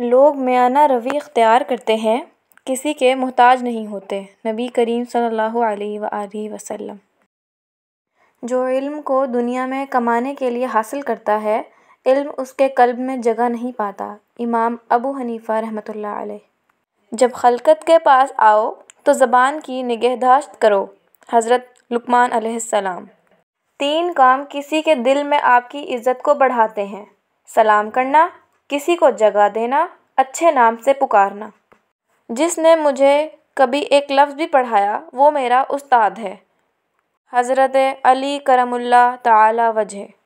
लोग मियाना रवि इख्तियार करते हैं किसी के मोहताज नहीं होते नबी करीम सल्लल्लाहु अलैहि वसल्लम जो इल्म को दुनिया में कमाने के लिए हासिल करता है इल्म उसके कल्ब में जगह नहीं पाता इमाम अबू हनीफ़ा रहमतुल्लाह अलैह जब खलकत के पास आओ तो ज़बान की निगहदाश्त करो हज़रत लुकमान अलैहिस्सलाम तीन काम किसी के दिल में आपकी इज़्ज़त को बढ़ाते हैं सलाम करना किसी को जगह देना अच्छे नाम से पुकारना जिसने मुझे कभी एक लफ्ज़ भी पढ़ाया वो मेरा उस्ताद है हज़रत अली करमुल्ला ताला वजह